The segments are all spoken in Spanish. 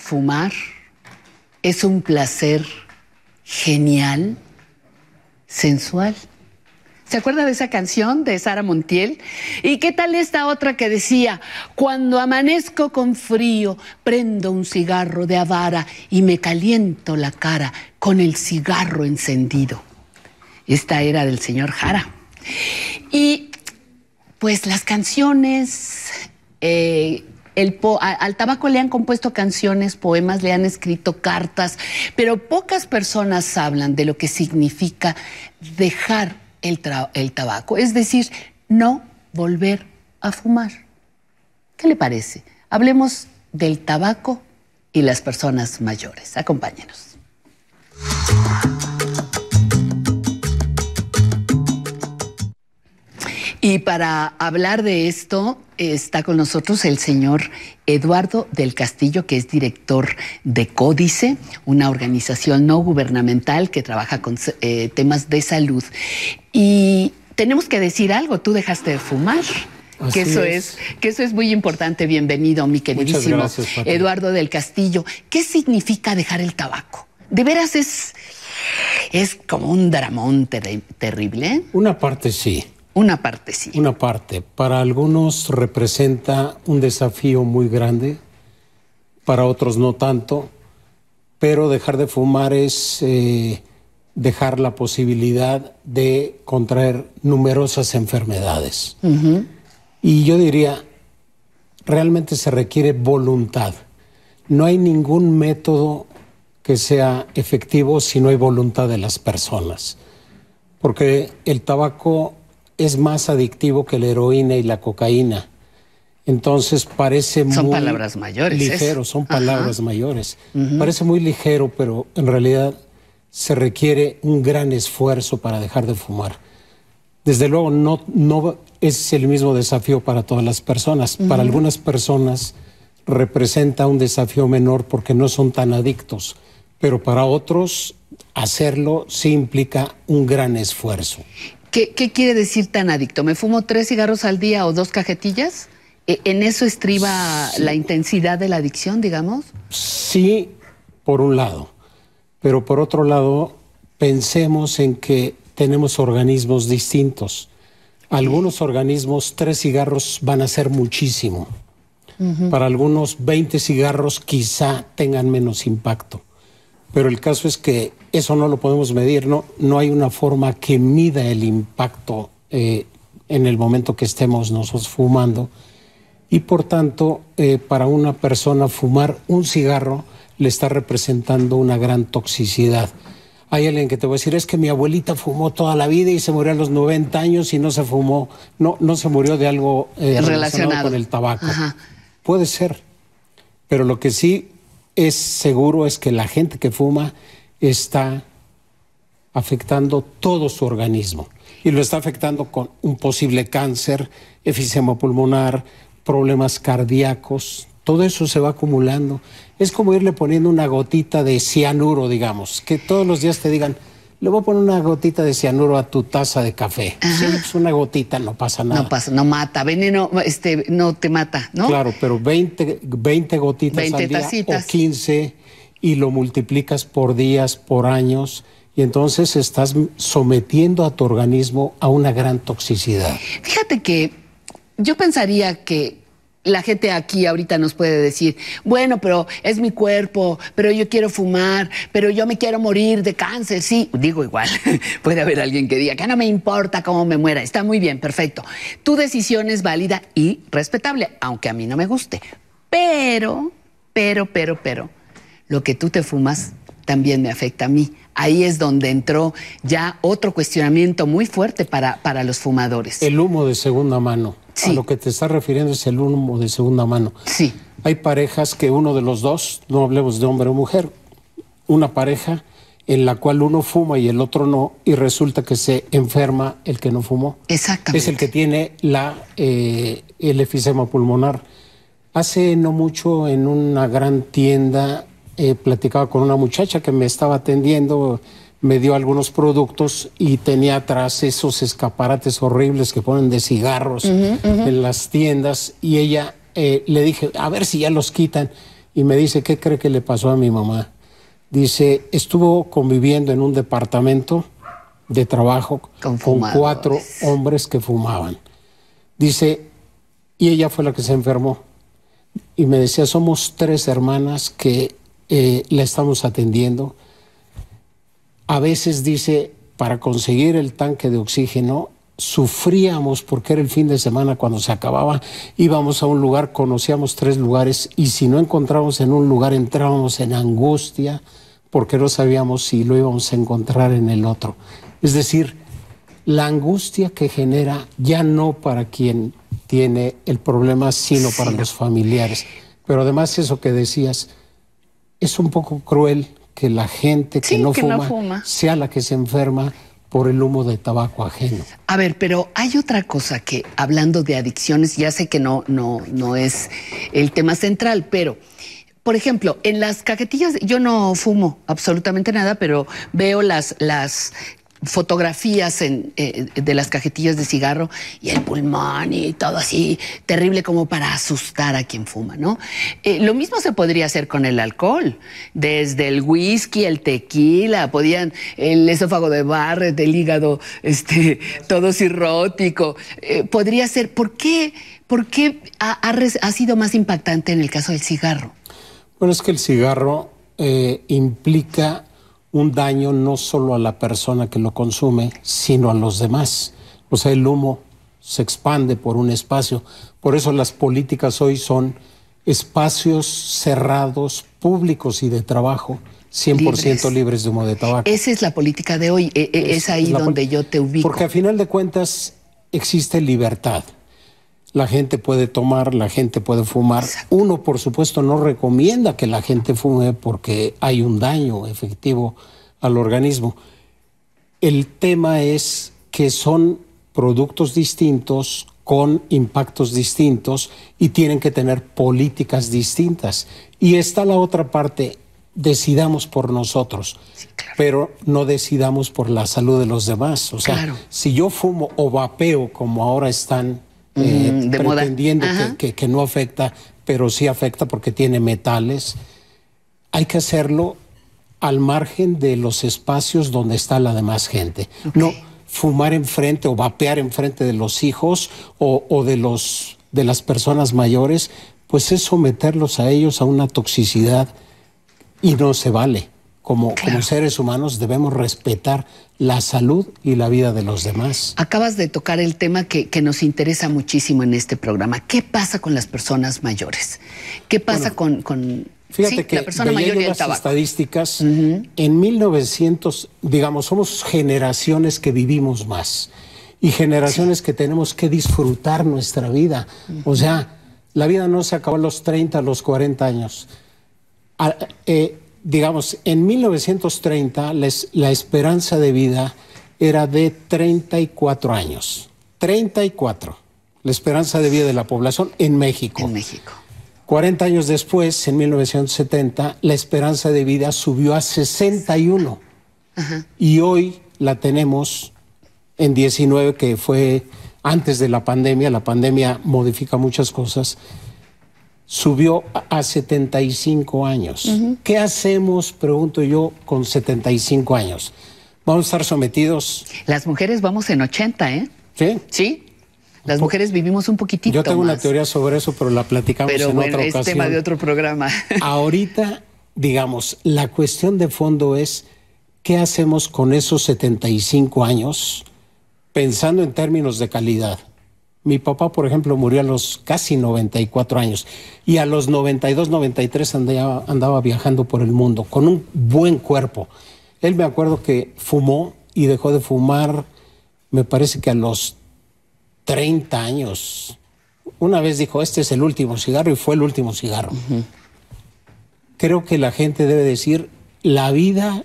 fumar es un placer genial, sensual. ¿Se acuerda de esa canción de Sara Montiel? ¿Y qué tal esta otra que decía, cuando amanezco con frío, prendo un cigarro de avara y me caliento la cara con el cigarro encendido? Esta era del señor Jara. Y pues las canciones eh, al tabaco le han compuesto canciones, poemas, le han escrito cartas, pero pocas personas hablan de lo que significa dejar el tabaco, es decir, no volver a fumar. ¿Qué le parece? Hablemos del tabaco y las personas mayores. Acompáñenos. Y para hablar de esto, está con nosotros el señor Eduardo del Castillo, que es director de Códice, una organización no gubernamental que trabaja con eh, temas de salud. Y tenemos que decir algo, tú dejaste de fumar. que eso es. que eso es muy importante. Bienvenido, mi queridísimo Eduardo del Castillo. ¿Qué significa dejar el tabaco? De veras es, es como un dramón terrible. ¿eh? Una parte sí. Una parte, sí. Una parte. Para algunos representa un desafío muy grande, para otros no tanto, pero dejar de fumar es eh, dejar la posibilidad de contraer numerosas enfermedades. Y yo diría, realmente se requiere voluntad. No hay ningún método que sea efectivo si no hay voluntad de las personas, porque el tabaco es más adictivo que la heroína y la cocaína. Entonces parece son palabras mayores, ligero, son palabras mayores. Parece muy ligero, pero en realidad se requiere un gran esfuerzo para dejar de fumar. Desde luego no, no es el mismo desafío para todas las personas. Para algunas personas representa un desafío menor porque no son tan adictos, pero para otros hacerlo sí implica un gran esfuerzo. ¿Qué, quiere decir tan adicto? ¿Me fumo tres cigarros al día o dos cajetillas? ¿E, ¿En eso estriba la intensidad de la adicción, digamos? Sí, por un lado. Pero por otro lado, pensemos en que tenemos organismos distintos. Algunos organismos, tres cigarros van a ser muchísimo. Para algunos, 20 cigarros quizá tengan menos impacto pero el caso es que eso no lo podemos medir, no, no hay una forma que mida el impacto eh, en el momento que estemos nosotros fumando. Y por tanto, eh, para una persona fumar un cigarro le está representando una gran toxicidad. Hay alguien que te voy a decir, es que mi abuelita fumó toda la vida y se murió a los 90 años y no se fumó, no, no se murió de algo eh, relacionado. con el tabaco. Puede ser, pero lo que sí es seguro es que la gente que fuma está afectando todo su organismo y lo está afectando con un posible cáncer, efisema pulmonar, problemas cardíacos, todo eso se va acumulando. Es como irle poniendo una gotita de cianuro, digamos, que todos los días te digan, le voy a poner una gotita de cianuro a tu taza de café. Si le una gotita, no pasa nada. No pasa, no mata, veneno, este, no te mata, ¿no? Claro, pero 20, 20 gotitas 20 al día o 15 y lo multiplicas por días, por años, y entonces estás sometiendo a tu organismo a una gran toxicidad. Fíjate que yo pensaría que la gente aquí ahorita nos puede decir, bueno, pero es mi cuerpo, pero yo quiero fumar, pero yo me quiero morir de cáncer, sí, digo igual, puede haber alguien que diga, que no me importa cómo me muera, está muy bien, perfecto. Tu decisión es válida y respetable, aunque a mí no me guste, pero, pero, pero, pero, lo que tú te fumas también me afecta a mí. Ahí es donde entró ya otro cuestionamiento muy fuerte para, para los fumadores. El humo de segunda mano. A lo que te estás refiriendo es el humo de segunda mano. Sí. Hay parejas que uno de los dos, no hablemos de hombre o mujer, una pareja en la cual uno fuma y el otro no, y resulta que se enferma el que no fumó. Exactamente. Es el que tiene la, eh, el efisema pulmonar. Hace no mucho en una gran tienda eh, platicaba con una muchacha que me estaba atendiendo me dio algunos productos y tenía atrás esos escaparates horribles que ponen de cigarros en las tiendas y ella eh, le dije, a ver si ya los quitan y me dice, ¿qué cree que le pasó a mi mamá? Dice, estuvo conviviendo en un departamento de trabajo con, cuatro hombres que fumaban. Dice, y ella fue la que se enfermó. Y me decía, somos tres hermanas que eh, la estamos atendiendo a veces dice, para conseguir el tanque de oxígeno sufríamos porque era el fin de semana cuando se acababa, íbamos a un lugar, conocíamos tres lugares y si no encontrábamos en un lugar entrábamos en angustia porque no sabíamos si lo íbamos a encontrar en el otro. Es decir, la angustia que genera ya no para quien tiene el problema, sino para los familiares. Pero además eso que decías es un poco cruel que la gente que, no, fuma sea la que se enferma por el humo de tabaco ajeno. A ver, pero hay otra cosa que, hablando de adicciones, ya sé que no, no, no es el tema central, pero por ejemplo, en las cajetillas, yo no fumo absolutamente nada, pero veo las, las fotografías eh, de las cajetillas de cigarro y el pulmón y todo así, terrible como para asustar a quien fuma, ¿no? Eh, lo mismo se podría hacer con el alcohol, desde el whisky, el tequila, podían el esófago de Barrett, el hígado, este, todo cirrótico, eh, podría ser, ¿por qué, por qué ha, ha, sido más impactante en el caso del cigarro? Bueno, es que el cigarro implica un daño no solo a la persona que lo consume, sino a los demás. O sea, el humo se expande por un espacio. Por eso las políticas hoy son espacios cerrados, públicos y de trabajo. 100% libres. de humo de tabaco. Esa es la política de hoy, e, e, es, ahí donde yo te ubico. Porque a final de cuentas existe libertad la gente puede tomar, la gente puede fumar. Uno, por supuesto, no recomienda que la gente fume porque hay un daño efectivo al organismo. El tema es que son productos distintos, con impactos distintos y tienen que tener políticas distintas. Y está la otra parte, decidamos por nosotros, pero no decidamos por la salud de los demás. O sea, si yo fumo o vapeo como ahora están eh, eh, pretendiendo Que, no afecta, pero sí afecta porque tiene metales. Hay que hacerlo al margen de los espacios donde está la demás gente. No fumar enfrente o vapear enfrente de los hijos o, o, de, los, de las personas mayores, pues es someterlos a ellos a una toxicidad y no se vale como, seres humanos debemos respetar la salud y la vida de los demás. Acabas de tocar el tema que, nos interesa muchísimo en este programa. ¿Qué pasa con las personas mayores? ¿Qué pasa con, con fíjate que la persona mayor y las estadísticas, en 1900, digamos, somos generaciones que vivimos más y generaciones que tenemos que disfrutar nuestra vida. O sea, la vida no se acabó a los 30, a los 40 años. Eh, digamos, en 1930 la esperanza de vida era de 34 años. 34, la esperanza de vida de la población en México. En México. 40 años después, en 1970, la esperanza de vida subió a 61. Y hoy la tenemos en 19, que fue antes de la pandemia. La pandemia modifica muchas cosas subió a 75 años. ¿Qué hacemos, pregunto yo, con 75 años? ¿Vamos a estar sometidos? Las mujeres vamos en 80, ¿eh? Sí. Sí. Las mujeres vivimos un poquitito. Yo tengo una teoría sobre eso, pero la platicamos pero bueno, es tema de otro programa. Ahorita, digamos, la cuestión de fondo es qué hacemos con esos 75 años pensando en términos de calidad. Mi papá, por ejemplo, murió a los casi 94 años y a los 92, 93 andaba, andaba viajando por el mundo con un buen cuerpo. Él me acuerdo que fumó y dejó de fumar, me parece que a los 30 años. Una vez dijo, este es el último cigarro y fue el último cigarro. Creo que la gente debe decir, la vida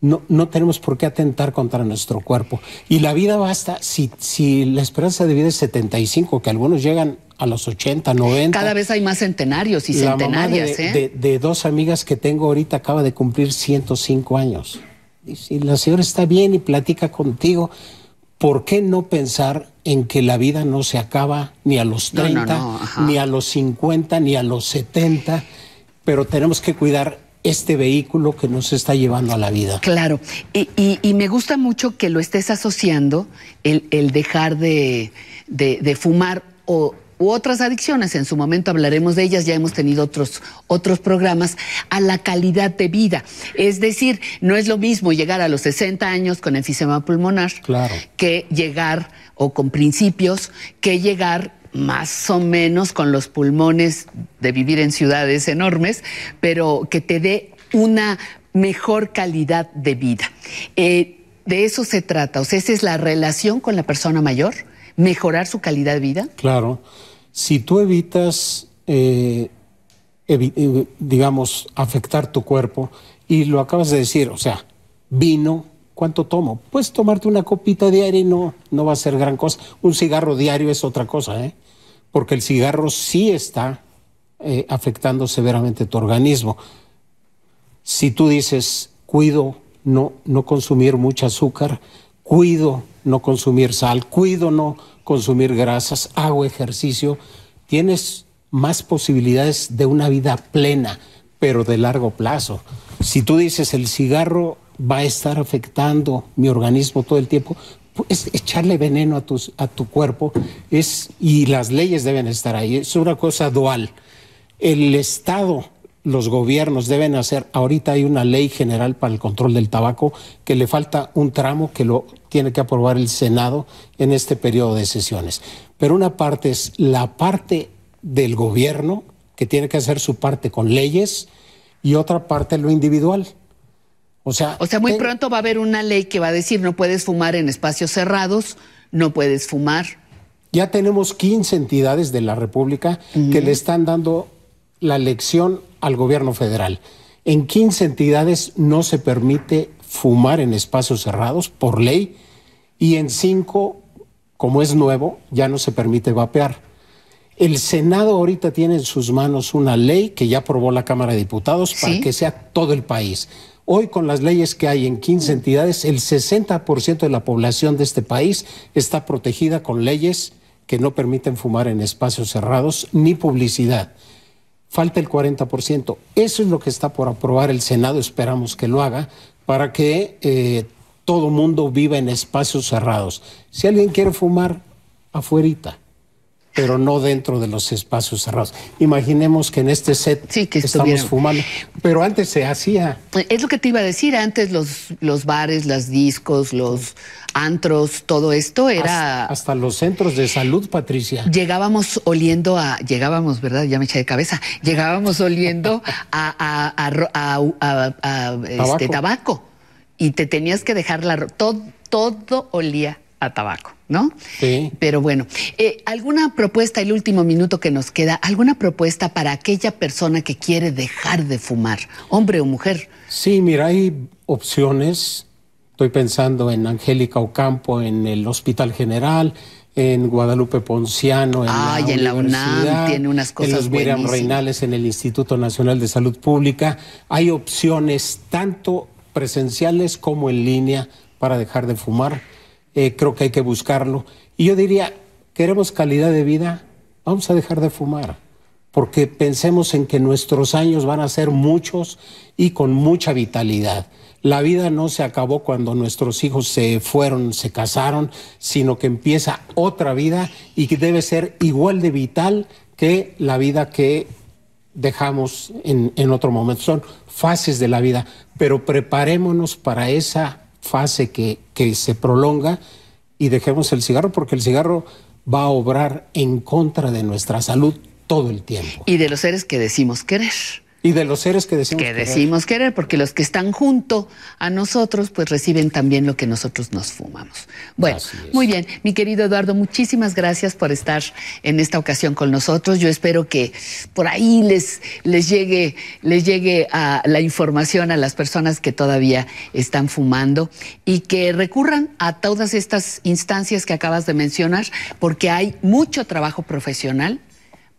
no, tenemos por qué atentar contra nuestro cuerpo. Y la vida basta, si, si la esperanza de vida es 75, que algunos llegan a los 80, 90. Cada vez hay más centenarios y la centenarias. ¿eh? de, dos amigas que tengo ahorita acaba de cumplir 105 años. Y si la señora está bien y platica contigo, ¿por qué no pensar en que la vida no se acaba ni a los 30, ni a los 50, ni a los 70? Pero tenemos que cuidar este vehículo que nos está llevando a la vida. Claro, y, y, me gusta mucho que lo estés asociando, el, el dejar de, fumar o, u otras adicciones, en su momento hablaremos de ellas, ya hemos tenido otros, otros programas, a la calidad de vida. Es decir, no es lo mismo llegar a los 60 años con enfisema pulmonar claro. que llegar, o con principios, que llegar más o menos con los pulmones de vivir en ciudades enormes, pero que te dé una mejor calidad de vida. Eh, de eso se trata, o sea, esa es la relación con la persona mayor, mejorar su calidad de vida. Claro, si tú evitas, eh, eh, digamos, afectar tu cuerpo, y lo acabas de decir, o sea, vino, ¿Cuánto tomo? Pues tomarte una copita diaria y no, no va a ser gran cosa. Un cigarro diario es otra cosa, ¿eh? porque el cigarro sí está eh, afectando severamente tu organismo. Si tú dices, cuido no, no consumir mucho azúcar, cuido no consumir sal, cuido no consumir grasas, hago ejercicio, tienes más posibilidades de una vida plena, pero de largo plazo. Si tú dices el cigarro va a estar afectando mi organismo todo el tiempo, es pues, echarle veneno a tu, a tu cuerpo es, y las leyes deben estar ahí. Es una cosa dual. El Estado, los gobiernos deben hacer, ahorita hay una ley general para el control del tabaco que le falta un tramo que lo tiene que aprobar el Senado en este periodo de sesiones. Pero una parte es la parte del gobierno que tiene que hacer su parte con leyes y otra parte lo individual. O sea, muy pronto va a haber una ley que va a decir no puedes fumar en espacios cerrados, no puedes fumar. Ya tenemos 15 entidades de la República que le están dando la lección al gobierno federal. En 15 entidades no se permite fumar en espacios cerrados por ley y en 5, como es nuevo, ya no se permite vapear. El Senado ahorita tiene en sus manos una ley que ya aprobó la Cámara de Diputados para que sea todo el país. Hoy con las leyes que hay en 15 mm. entidades, el 60% de la población de este país está protegida con leyes que no permiten fumar en espacios cerrados ni publicidad. Falta el 40%. Eso es lo que está por aprobar el Senado, esperamos que lo haga, para que eh, todo mundo viva en espacios cerrados. Si alguien quiere fumar, afuerita pero no dentro de los espacios cerrados. Imaginemos que en este set estamos fumando, pero antes se hacía. Es lo que te iba a decir, antes los, los bares, los discos, los antros, todo esto era... Hasta, los centros de salud, Patricia. Llegábamos oliendo a... Llegábamos, ¿verdad? Ya me eché de cabeza. Llegábamos oliendo a, este, tabaco. y te tenías que dejar la... Todo, todo olía a tabaco. ¿no? Sí. Pero bueno, eh, ¿alguna propuesta, el último minuto que nos queda, alguna propuesta para aquella persona que quiere dejar de fumar, hombre o mujer? Sí, mira, hay opciones. Estoy pensando en Angélica Ocampo, en el Hospital General, en Guadalupe Ponciano, en, la, en la UNAM, tiene unas cosas en los Reinales, en el Instituto Nacional de Salud Pública. Hay opciones tanto presenciales como en línea para dejar de fumar eh, creo que hay que buscarlo. Y yo diría, queremos calidad de vida, vamos a dejar de fumar, porque pensemos en que nuestros años van a ser muchos y con mucha vitalidad. La vida no se acabó cuando nuestros hijos se fueron, se casaron, sino que empieza otra vida y que debe ser igual de vital que la vida que dejamos en, en otro momento. Son fases de la vida, pero preparémonos para esa fase que, que se prolonga y dejemos el cigarro porque el cigarro va a obrar en contra de nuestra salud todo el tiempo. Y de los seres que decimos querer. Y de los seres que decimos querer. Que decimos querer, porque los que están junto a nosotros, pues reciben también lo que nosotros nos fumamos. Bueno, muy bien. Mi querido Eduardo, muchísimas gracias por estar en esta ocasión con nosotros. Yo espero que por ahí les, les llegue, les llegue a la información a las personas que todavía están fumando y que recurran a todas estas instancias que acabas de mencionar, porque hay mucho trabajo profesional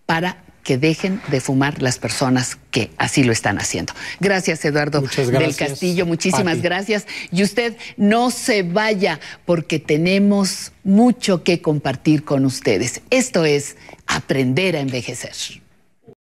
para que dejen de fumar las personas que así lo están haciendo. Gracias, Eduardo del Castillo. Muchísimas gracias. Y usted no se vaya porque tenemos mucho que compartir con ustedes. Esto es aprender a envejecer.